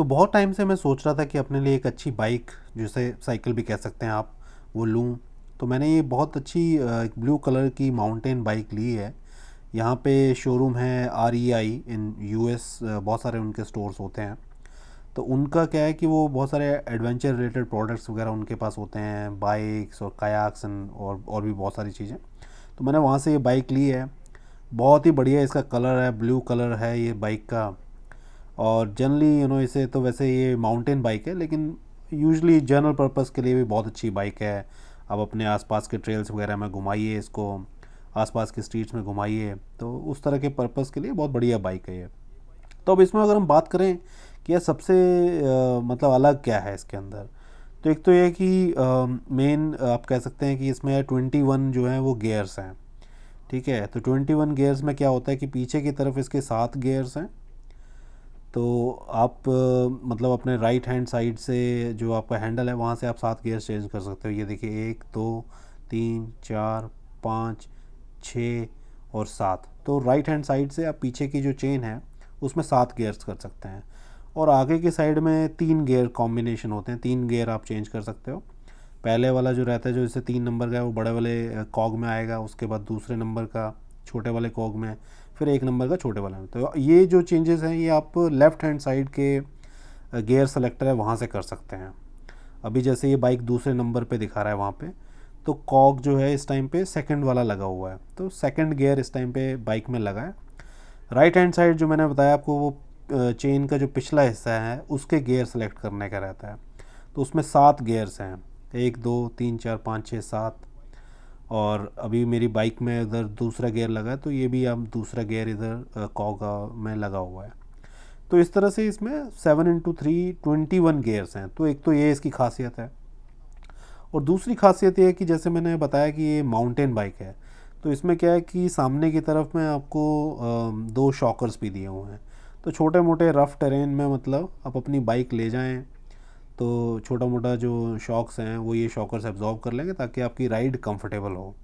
तो बहुत टाइम से मैं सोच रहा था कि अपने लिए एक अच्छी बाइक जिसे साइकिल भी कह सकते हैं आप वो लूँ तो मैंने ये बहुत अच्छी ब्लू कलर की माउंटेन बाइक ली है यहाँ पे शोरूम है R E I in U S बहुत सारे उनके स्टोर्स होते हैं तो उनका क्या है कि वो बहुत सारे एडवेंचर रिलेटेड प्रोडक्ट्स वगैरह उनके पास होते हैं बाइक्स और कायाक्स और और भी बहुत सारी चीज़ें तो मैंने वहाँ से ये बाइक ली है बहुत ही बढ़िया इसका कलर है ब्लू कलर है ये बाइक का और जनरली यू नो इसे तो वैसे ये माउंटेन बाइक है लेकिन यूजली जनरल पर्पज़ के लिए भी बहुत अच्छी बाइक है आप अपने आसपास के ट्रेल्स वगैरह में घुमाइए इसको आसपास के स्ट्रीट्स में घुमाइए तो उस तरह के पर्पज़ के लिए बहुत बढ़िया बाइक है ये तो अब इसमें अगर हम बात करें कि यह सबसे आ, मतलब अलग क्या है इसके अंदर तो एक तो ये कि मेन आप कह सकते हैं कि इसमें ट्वेंटी वन जो है वो गेयर्स हैं ठीक है तो ट्वेंटी वन गेयर्स में क्या होता है कि पीछे की तरफ इसके सात गेयर्स हैं तो आप मतलब अपने राइट हैंड साइड से जो आपका हैंडल है वहाँ से आप सात गियर्स चेंज कर सकते हो ये देखिए एक दो तीन चार पाँच छः और सात तो राइट हैंड साइड से आप पीछे की जो चेन है उसमें सात गेयर्स कर सकते हैं और आगे की साइड में तीन गेयर कॉम्बिनेशन होते हैं तीन गेयर आप चेंज कर सकते हो पहले वाला जो रहता है जो इससे तीन नंबर का है वो बड़े वाले कॉग में आएगा उसके बाद दूसरे नंबर का छोटे वाले कॉग में फिर एक नंबर का छोटे वाला में तो ये जो चेंजेस हैं ये आप लेफ़्ट हैंड साइड के गेयर सेलेक्टर है वहाँ से कर सकते हैं अभी जैसे ये बाइक दूसरे नंबर पे दिखा रहा है वहाँ पे तो कॉक जो है इस टाइम पे सेकंड वाला लगा हुआ है तो सेकंड गियर इस टाइम पे बाइक में लगा है राइट हैंड साइड जो मैंने बताया आपको वो चेन का जो पिछला हिस्सा है उसके गेयर सेलेक्ट करने का रहता है तो उसमें सात गियर्स हैं एक दो तीन चार पाँच छः सात और अभी मेरी बाइक में इधर दूसरा गेयर लगा है तो ये भी अब दूसरा गेयर इधर कॉगा में लगा हुआ है तो इस तरह से इसमें seven into three twenty one gears हैं तो एक तो ये इसकी खासियत है और दूसरी खासियत ये है कि जैसे मैंने बताया कि ये माउंटेन बाइक है तो इसमें क्या है कि सामने की तरफ में आपको दो शॉकर्स भी दिए हुए हैं तो छोटे मोटे रफ़ टेरेन में मतलब आप अपनी बाइक ले जाएँ तो छोटा मोटा जो शॉक्स हैं वो ये शॉकर्स एब्जॉर्ब कर लेंगे ताकि आपकी राइड कंफर्टेबल हो